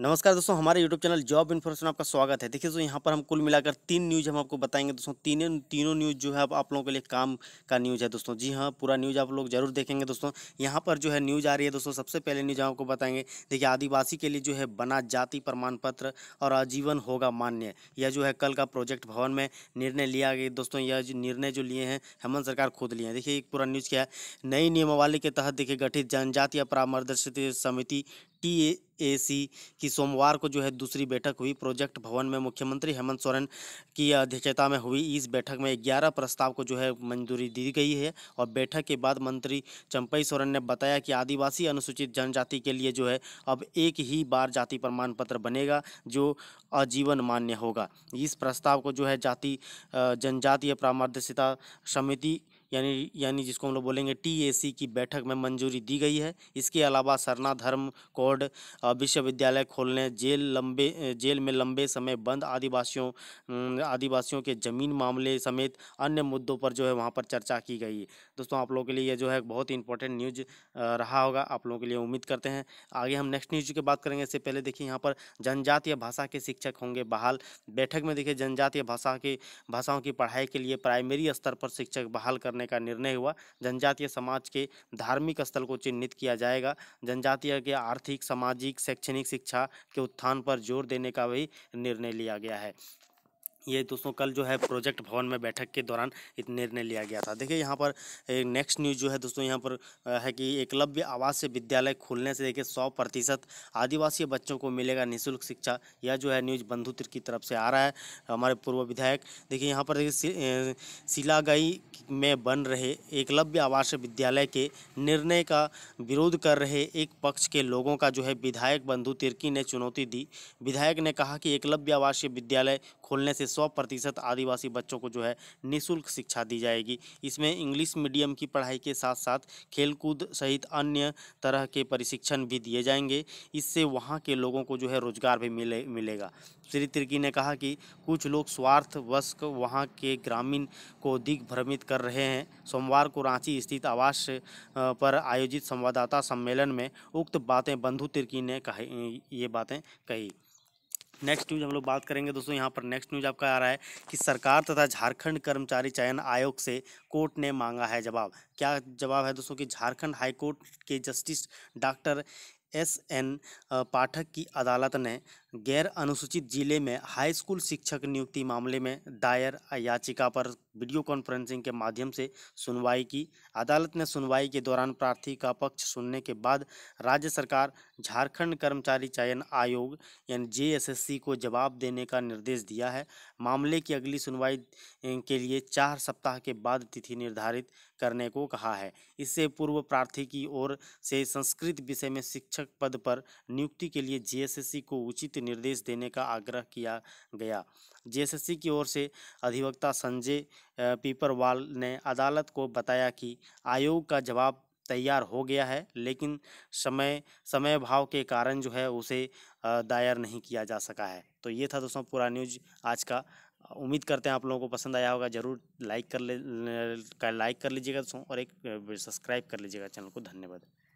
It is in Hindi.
नमस्कार दोस्तों हमारे यूट्यूब चैनल जॉब इन्फॉर्मेशन आपका स्वागत है देखिए दोस्तों यहाँ पर हम कुल मिलाकर तीन न्यूज़ हम आपको बताएंगे दोस्तों तीनों तीनों न्यूज़ जो है आप, आप लोगों के लिए काम का न्यूज़ है दोस्तों जी हाँ पूरा न्यूज़ आप लोग जरूर देखेंगे दोस्तों यहाँ पर जो है न्यूज़ आ रही है दोस्तों सबसे पहले न्यूज़ आपको बताएंगे देखिए आदिवासी के लिए जो है बना जाति प्रमाण पत्र और आजीवन होगा मान्य यह जो है कल का प्रोजेक्ट भवन में निर्णय लिया गया दोस्तों यह निर्णय जो लिए हैं हेमंत सरकार खुद लिए हैं देखिए पूरा न्यूज़ क्या है नई नियमावली के तहत देखिए गठित जनजातीय परामर्श समिति टीएसी की सोमवार को जो है दूसरी बैठक हुई प्रोजेक्ट भवन में मुख्यमंत्री हेमंत सोरेन की अध्यक्षता में हुई इस बैठक में 11 प्रस्ताव को जो है मंजूरी दी गई है और बैठक के बाद मंत्री चंपई सोरेन ने बताया कि आदिवासी अनुसूचित जनजाति के लिए जो है अब एक ही बार जाति प्रमाण पत्र बनेगा जो आजीवन मान्य होगा इस प्रस्ताव को जो है जाति जनजातीय प्रामाध्यता समिति यानी यानी जिसको हम लोग बोलेंगे टीएसी की बैठक में मंजूरी दी गई है इसके अलावा सरना धर्म कोड विश्वविद्यालय खोलने जेल लंबे जेल में लंबे समय बंद आदिवासियों आदिवासियों के ज़मीन मामले समेत अन्य मुद्दों पर जो है वहाँ पर चर्चा की गई दोस्तों आप लोगों के लिए ये जो है बहुत ही इंपॉर्टेंट न्यूज रहा होगा आप लोगों के लिए उम्मीद करते हैं आगे हम नेक्स्ट न्यूज की बात करेंगे इससे पहले देखिए यहाँ पर जनजातीय भाषा के शिक्षक होंगे बहाल बैठक में देखिए जनजातीय भाषा के भाषाओं की पढ़ाई के लिए प्राइमरी स्तर पर शिक्षक बहाल करने करने का निर्णय हुआ जनजातीय समाज के धार्मिक स्थल को चिन्हित किया जाएगा जनजातीय के आर्थिक सामाजिक शैक्षणिक शिक्षा के उत्थान पर जोर देने का भी निर्णय लिया गया है ये दोस्तों कल जो है प्रोजेक्ट भवन में बैठक के दौरान निर्णय लिया गया था देखिए यहाँ पर नेक्स्ट न्यूज़ जो है दोस्तों यहाँ पर है कि एकलव्य आवासीय विद्यालय खुलने से देखिए सौ प्रतिशत आदिवासी बच्चों को मिलेगा निःशुल्क शिक्षा यह जो है न्यूज़ बंधु की तरफ से आ रहा है हमारे पूर्व विधायक देखिए यहाँ पर देखिए शिलागई में बन रहे एकलव्य आवासीय विद्यालय के निर्णय का विरोध कर रहे एक पक्ष के लोगों का जो है विधायक बंधु तिर्की ने चुनौती दी विधायक ने कहा कि एकलव्य आवासीय विद्यालय खोलने से सौ प्रतिशत आदिवासी बच्चों को जो है निःशुल्क शिक्षा दी जाएगी इसमें इंग्लिश मीडियम की पढ़ाई के साथ साथ खेलकूद सहित अन्य तरह के प्रशिक्षण भी दिए जाएंगे इससे वहाँ के लोगों को जो है रोजगार भी मिले मिलेगा श्री तिर्की ने कहा कि कुछ लोग स्वार्थ वस्क वहाँ के ग्रामीण को दिग्भ्रमित कर रहे हैं सोमवार को रांची स्थित आवास पर आयोजित संवाददाता सम्मेलन में उक्त बातें बंधु तिर्की ने कही ये बातें कही नेक्स्ट न्यूज हम लोग बात करेंगे दोस्तों यहाँ पर नेक्स्ट न्यूज आपका आ रहा है कि सरकार तथा झारखंड कर्मचारी चयन आयोग से कोर्ट ने मांगा है जवाब क्या जवाब है दोस्तों कि झारखंड हाईकोर्ट के justice doctor S N Pathak की अदालत ने गैर अनुसूचित जिले में हाई स्कूल शिक्षक नियुक्ति मामले में दायर याचिका पर वीडियो कॉन्फ्रेंसिंग के माध्यम से सुनवाई की अदालत ने सुनवाई के दौरान प्रार्थी का पक्ष सुनने के बाद राज्य सरकार झारखंड कर्मचारी चयन आयोग यानी सी को जवाब देने का निर्देश दिया है मामले की अगली सुनवाई के लिए चार सप्ताह के बाद तिथि निर्धारित करने को कहा है इससे पूर्व प्रार्थी की ओर से संस्कृत विषय में शिक्षक शिक्षक पद पर नियुक्ति के लिए जीएसएससी को उचित निर्देश देने का आग्रह किया गया जेएसएससी की ओर से अधिवक्ता संजय पीपरवाल ने अदालत को बताया कि आयोग का जवाब तैयार हो गया है लेकिन समय समय भाव के कारण जो है उसे दायर नहीं किया जा सका है तो ये था दोस्तों पूरा न्यूज आज का उम्मीद करते हैं आप लोगों को पसंद आया होगा ज़रूर लाइक कर ले लाइक कर लीजिएगा दोस्तों और एक सब्सक्राइब कर लीजिएगा चैनल को धन्यवाद